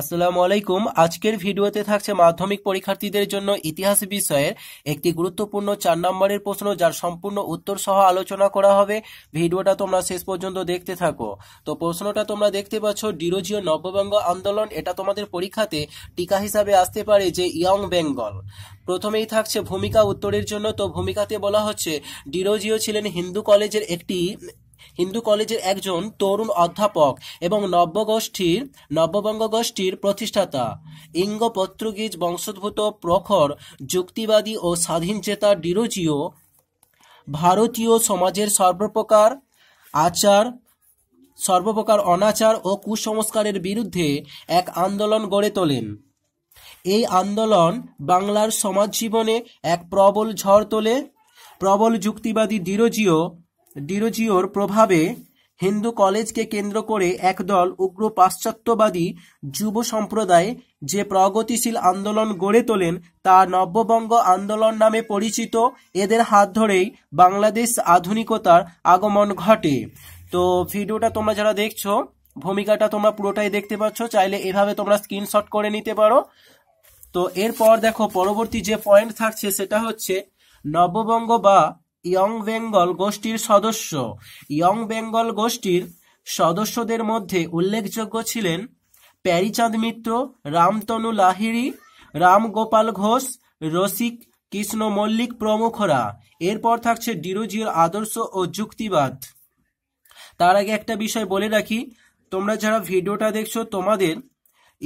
আসসালামু আলাইকুম আজকের ভিডিওতে থাকছে মাধ্যমিক পরীক্ষার্থীদের জন্য ইতিহাস বিষয়ের একটি গুরুত্বপূর্ণ চার নম্বরের প্রশ্ন যার সম্পূর্ণ উত্তর সহ আলোচনা করা হবে ভিডিওটা তোমরা শেষ পর্যন্ত দেখতে থাকো তো প্রশ্নটা তোমরা দেখতে পাচ্ছ ডিরোজিও নববঙ্গ আন্দোলন এটা তোমাদের পরীক্ষাতে টিকা হিসাবে আসতে পারে যে ইয়ং বেঙ্গল প্রথমেই থাকছে ভূমিকা উত্তরের জন্য তো ভূমিকাতে বলা হচ্ছে ডিরোজিও ছিলেন হিন্দু কলেজের একটি হিন্দু কলেজের একজন তরুণ অধ্যাপক এবং নব্যগোষ্ঠীর নব্যবঙ্গ গোষ্ঠীর প্রতিষ্ঠাতা ইঙ্গ পর্তুগিজ বংশোদ্ভূত প্রখর যুক্তিবাদী ও স্বাধীনচেতা ডিরোজিও ভারতীয় সমাজের সর্বপ্রকার আচার সর্বপ্রকার অনাচার ও কুসংস্কারের বিরুদ্ধে এক আন্দোলন গড়ে তোলেন এই আন্দোলন বাংলার সমাজ জীবনে এক প্রবল ঝড় তোলে প্রবল যুক্তিবাদী ডিরোজিও ডিরোজিওর প্রভাবে হিন্দু কলেজকে কেন্দ্র করে একদল উগ্র পাশ্চাত্যবাদী যুব সম্প্রদায় যে প্রগতিশীল আন্দোলন গড়ে তোলেন তা নব্যবঙ্গ আন্দোলন নামে পরিচিত এদের হাত ধরেই বাংলাদেশ আধুনিকতার আগমন ঘটে তো ভিডিওটা তোমরা যারা দেখছো ভূমিকাটা তোমরা পুরোটাই দেখতে পাচ্ছ চাইলে এভাবে তোমরা স্ক্রিনশট করে নিতে পারো তো এরপর দেখো পরবর্তী যে পয়েন্ট থাকছে সেটা হচ্ছে নববঙ্গ বা ইয়ং বেঙ্গল গোষ্ঠীর সদস্য ইয়ং বেঙ্গল গোষ্ঠীর সদস্যদের মধ্যে উল্লেখযোগ্য ছিলেন প্যারিচাঁদ মিত্র রামতনু লাহিড়ি রামগোপাল ঘোষ রসিক কৃষ্ণ মল্লিক প্রমুখরা এরপর থাকছে ডিরোজির আদর্শ ও যুক্তিবাদ তার আগে একটা বিষয় বলে রাখি তোমরা যারা ভিডিওটা দেখছো তোমাদের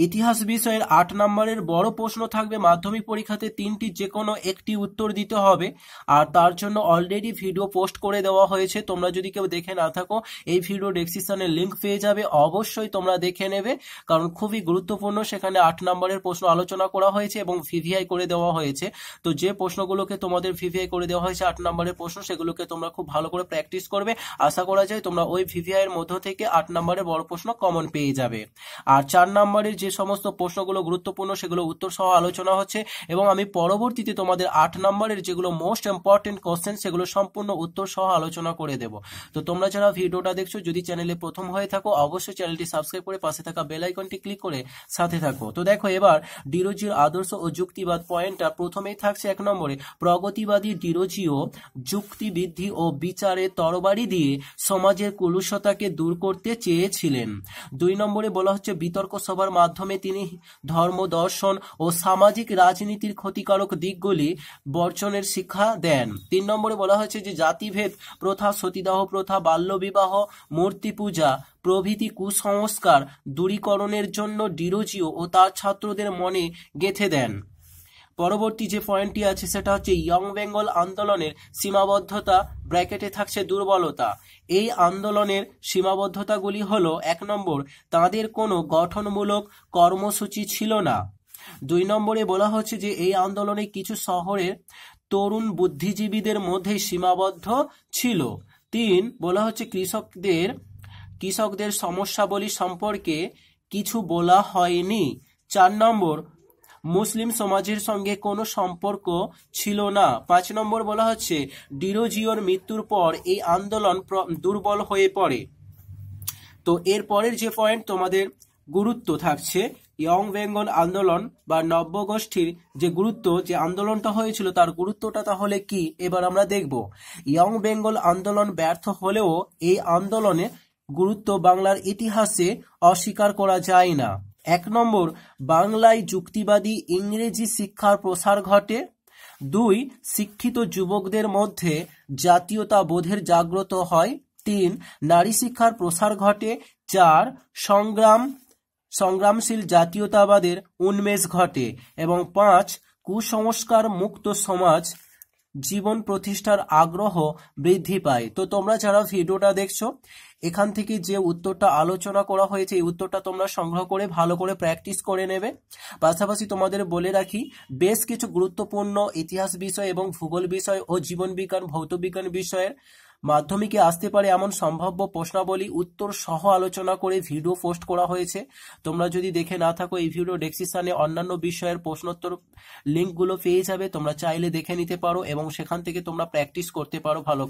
ইতিহাস বিষয়ের আট নম্বরের বড় প্রশ্ন থাকবে মাধ্যমিক পরীক্ষাতে তিনটি যে কোনো একটি উত্তর দিতে হবে আর তার জন্য অলরেডি ভিডিও পোস্ট করে দেওয়া হয়েছে তোমরা যদি কেউ দেখে না থাকো এই ভিডিও ডেসক্রিপশানে লিঙ্ক পেয়ে যাবে অবশ্যই তোমরা দেখে নেবে কারণ খুবই গুরুত্বপূর্ণ সেখানে আট নম্বরের প্রশ্ন আলোচনা করা হয়েছে এবং ভিভিআই করে দেওয়া হয়েছে তো যে প্রশ্নগুলোকে তোমাদের ভিভিআই করে দেওয়া হয়েছে আট নম্বরের প্রশ্ন সেগুলোকে তোমরা খুব ভালো করে প্র্যাকটিস করবে আশা করা যায় তোমরা ওই ভিভিআই এর মধ্য থেকে আট নম্বরের বড় প্রশ্ন কমন পেয়ে যাবে আর চার নম্বরের যে সমস্ত প্রশ্নগুলো গুরুত্বপূর্ণ সেগুলো উত্তর সহ আলোচনা হচ্ছে এবং আমি পরবর্তীতে তোমাদের আট নম্বরের যেগুলো মোস্ট ইম্পর্টেন্ট কোশ্চেন সেগুলো সম্পূর্ণ উত্তর সহ আলোচনা করে দেব তো তোমরা যারা ভিডিওটা দেখছো যদি চ্যানেলে প্রথম হয়ে থাকো অবশ্যই চ্যানেলটি সাবস্ক্রাইব করে পাশে থাকা বেল আইকনটি ক্লিক করে সাথে থাকো তো দেখো এবার ডিরোজির আদর্শ ও যুক্তিবাদ পয়েন্টটা প্রথমেই থাকছে এক নম্বরে প্রগতিবাদী ডিরোজিও যুক্তিবৃদ্ধি ও বিচারে তরবারি দিয়ে সমাজের কলুষতাকে দূর করতে চেয়েছিলেন দুই নম্বরে বলা হচ্ছে বিতর্ক সভার মাধ্যমে মাধ্যমে তিনি ধর্ম দর্শন ও সামাজিক রাজনীতির ক্ষতিকারক দিকগুলি বর্জনের শিক্ষা দেন তিন নম্বরে বলা হয়েছে যে জাতিভেদ প্রথা সতীদাহ প্রথা বাল্যবিবাহ মূর্তি পূজা প্রভৃতি কুসংস্কার দূরীকরণের জন্য ডিরোজিও ও তার ছাত্রদের মনে গেঁথে দেন পরবর্তী যে পয়েন্টটি আছে সেটা হচ্ছে ইয়ং বেঙ্গল আন্দোলনের সীমাবদ্ধতা ব্র্যাকেটে থাকছে দুর্বলতা এই আন্দোলনের সীমাবদ্ধতাগুলি হল এক নম্বর তাদের কোনো গঠনমূলক কর্মসূচি ছিল না দুই নম্বরে বলা হচ্ছে যে এই আন্দোলনে কিছু শহরে তরুণ বুদ্ধিজীবীদের মধ্যে সীমাবদ্ধ ছিল তিন বলা হচ্ছে কৃষকদের কৃষকদের সমস্যাবলী সম্পর্কে কিছু বলা হয়নি চার নম্বর মুসলিম সমাজের সঙ্গে কোনো সম্পর্ক ছিল না পাঁচ নম্বর বলা হচ্ছে ডিরোজিওর মৃত্যুর পর এই আন্দোলন দুর্বল হয়ে পড়ে তো এর পরের যে পয়েন্ট তোমাদের গুরুত্ব থাকছে ইয়ং বেঙ্গল আন্দোলন বা নব্য গোষ্ঠীর যে গুরুত্ব যে আন্দোলনটা হয়েছিল তার গুরুত্বটা তাহলে কি এবার আমরা দেখব ইয়ং বেঙ্গল আন্দোলন ব্যর্থ হলেও এই আন্দোলনে গুরুত্ব বাংলার ইতিহাসে অস্বীকার করা যায় না এক নম্বর বাংলায় যুক্তিবাদী ইংরেজি শিক্ষার প্রসার ঘটে দুই শিক্ষিত যুবকদের মধ্যে জাতীয়তা বোধের জাগ্রত হয় তিন নারী শিক্ষার প্রসার ঘটে চার সংগ্রাম সংগ্রামশীল জাতীয়তাবাদের উন্মেষ ঘটে এবং পাঁচ কুসংস্কার মুক্ত সমাজ জীবন প্রতিষ্ঠার আগ্রহ বৃদ্ধি পায় তো তোমরা যারা ভিডিওটা দেখছো এখান থেকে যে উত্তরটা আলোচনা করা হয়েছে এই উত্তরটা তোমরা সংগ্রহ করে ভালো করে প্র্যাকটিস করে নেবে পাশাপাশি তোমাদের বলে রাখি বেশ কিছু গুরুত্বপূর্ণ ইতিহাস বিষয় এবং ভূগোল বিষয় ও জীবন বিজ্ঞান ভৌত বিজ্ঞান বিষয়ের মাধ্যমিকে আসতে পারে এমন সম্ভাব্য প্রশ্নাবলী উত্তর সহ আলোচনা করে ভিডিও পোস্ট করা হয়েছে তোমরা যদি দেখে না থাকো এই ভিডিও ডেক্সিসানে অন্যান্য বিষয়ের প্রশ্নোত্তর লিঙ্কগুলো পেয়ে যাবে তোমরা চাইলে দেখে নিতে পারো এবং সেখান থেকে তোমরা প্র্যাকটিস করতে পারো ভালো